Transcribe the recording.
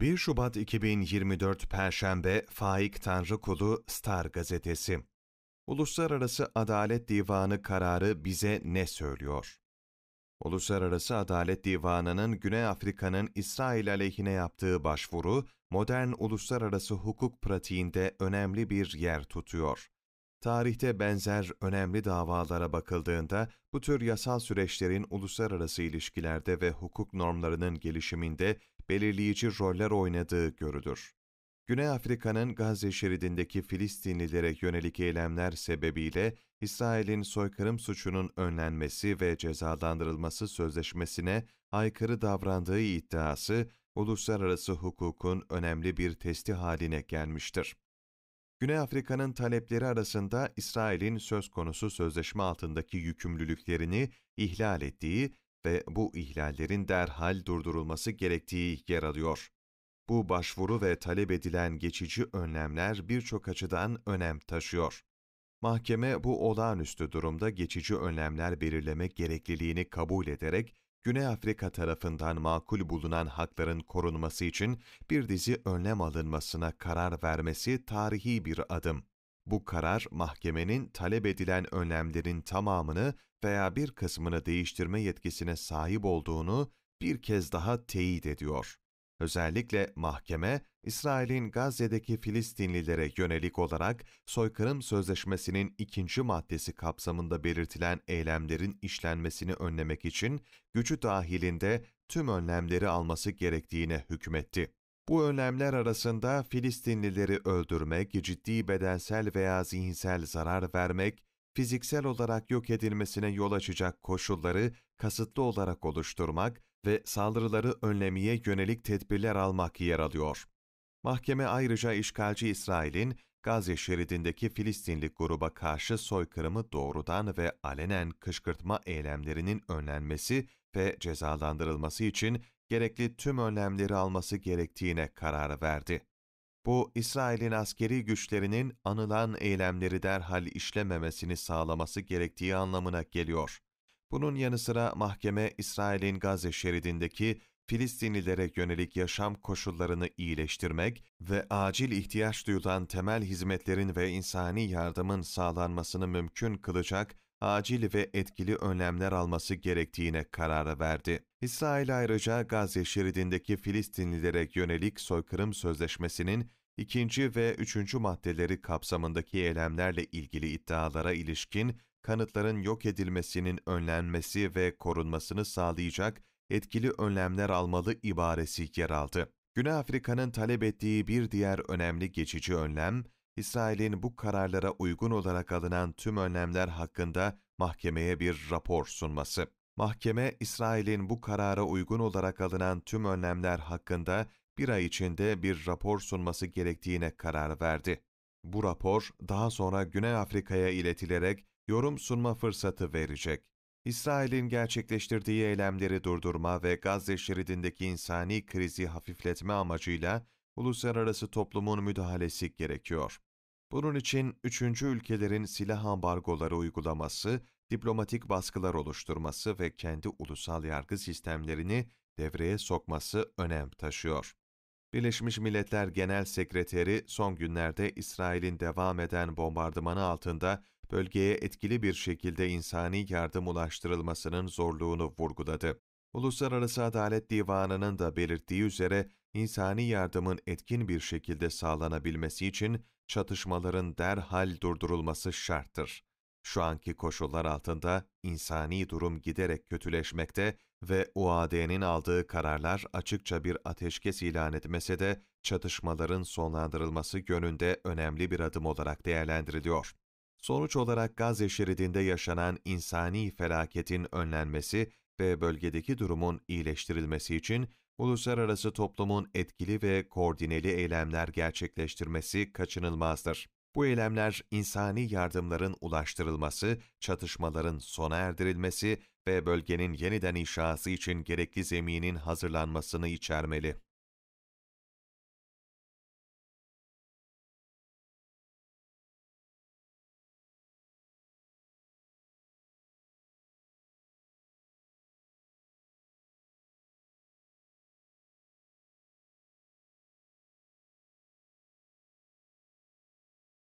1 Şubat 2024 Perşembe Faik Tanrıkulu Star Gazetesi Uluslararası Adalet Divanı kararı bize ne söylüyor? Uluslararası Adalet Divanı'nın Güney Afrika'nın İsrail aleyhine yaptığı başvuru, modern uluslararası hukuk pratiğinde önemli bir yer tutuyor. Tarihte benzer önemli davalara bakıldığında bu tür yasal süreçlerin uluslararası ilişkilerde ve hukuk normlarının gelişiminde belirleyici roller oynadığı görülür. Güney Afrika'nın Gazze şeridindeki Filistinlilere yönelik eylemler sebebiyle İsrail'in soykırım suçunun önlenmesi ve cezalandırılması sözleşmesine aykırı davrandığı iddiası uluslararası hukukun önemli bir testi haline gelmiştir. Güney Afrika'nın talepleri arasında İsrail'in söz konusu sözleşme altındaki yükümlülüklerini ihlal ettiği ve bu ihlallerin derhal durdurulması gerektiği yer alıyor. Bu başvuru ve talep edilen geçici önlemler birçok açıdan önem taşıyor. Mahkeme bu olağanüstü durumda geçici önlemler belirleme gerekliliğini kabul ederek Güney Afrika tarafından makul bulunan hakların korunması için bir dizi önlem alınmasına karar vermesi tarihi bir adım. Bu karar mahkemenin talep edilen önlemlerin tamamını veya bir kısmını değiştirme yetkisine sahip olduğunu bir kez daha teyit ediyor. Özellikle mahkeme, İsrail'in Gazze'deki Filistinlilere yönelik olarak soykırım sözleşmesinin ikinci maddesi kapsamında belirtilen eylemlerin işlenmesini önlemek için gücü dahilinde tüm önlemleri alması gerektiğine hükmetti. Bu önlemler arasında Filistinlileri öldürmek, ciddi bedensel veya zihinsel zarar vermek, fiziksel olarak yok edilmesine yol açacak koşulları kasıtlı olarak oluşturmak ve saldırıları önlemeye yönelik tedbirler almak yer alıyor. Mahkeme ayrıca işgalci İsrail'in Gazze şeridindeki Filistinli gruba karşı soykırımı doğrudan ve alenen kışkırtma eylemlerinin önlenmesi ve cezalandırılması için gerekli tüm önlemleri alması gerektiğine karar verdi. Bu, İsrail'in askeri güçlerinin anılan eylemleri derhal işlememesini sağlaması gerektiği anlamına geliyor. Bunun yanı sıra mahkeme, İsrail'in Gazze şeridindeki Filistinlilere yönelik yaşam koşullarını iyileştirmek ve acil ihtiyaç duyulan temel hizmetlerin ve insani yardımın sağlanmasını mümkün kılacak acil ve etkili önlemler alması gerektiğine karar verdi. İsrail ayrıca Gazze şeridindeki Filistinlilere yönelik soykırım sözleşmesinin ikinci ve üçüncü maddeleri kapsamındaki eylemlerle ilgili iddialara ilişkin kanıtların yok edilmesinin önlenmesi ve korunmasını sağlayacak etkili önlemler almalı ibaresi yer aldı. Güney Afrika'nın talep ettiği bir diğer önemli geçici önlem, İsrail'in bu kararlara uygun olarak alınan tüm önlemler hakkında mahkemeye bir rapor sunması. Mahkeme, İsrail'in bu karara uygun olarak alınan tüm önlemler hakkında bir ay içinde bir rapor sunması gerektiğine karar verdi. Bu rapor daha sonra Güney Afrika'ya iletilerek yorum sunma fırsatı verecek. İsrail'in gerçekleştirdiği eylemleri durdurma ve Gazze şeridindeki insani krizi hafifletme amacıyla uluslararası toplumun müdahalesi gerekiyor. Bunun için üçüncü ülkelerin silah ambargoları uygulaması, diplomatik baskılar oluşturması ve kendi ulusal yargı sistemlerini devreye sokması önem taşıyor. Birleşmiş Milletler Genel Sekreteri son günlerde İsrail'in devam eden bombardımanı altında bölgeye etkili bir şekilde insani yardım ulaştırılmasının zorluğunu vurguladı. Uluslararası Adalet Divanı'nın da belirttiği üzere insani yardımın etkin bir şekilde sağlanabilmesi için çatışmaların derhal durdurulması şarttır. Şu anki koşullar altında insani durum giderek kötüleşmekte ve UAD'nin aldığı kararlar açıkça bir ateşkes ilan etmese de çatışmaların sonlandırılması yönünde önemli bir adım olarak değerlendiriliyor. Sonuç olarak Gazze şeridinde yaşanan insani felaketin önlenmesi ve bölgedeki durumun iyileştirilmesi için uluslararası toplumun etkili ve koordineli eylemler gerçekleştirmesi kaçınılmazdır. Bu eylemler insani yardımların ulaştırılması, çatışmaların sona erdirilmesi ve bölgenin yeniden inşası için gerekli zeminin hazırlanmasını içermeli.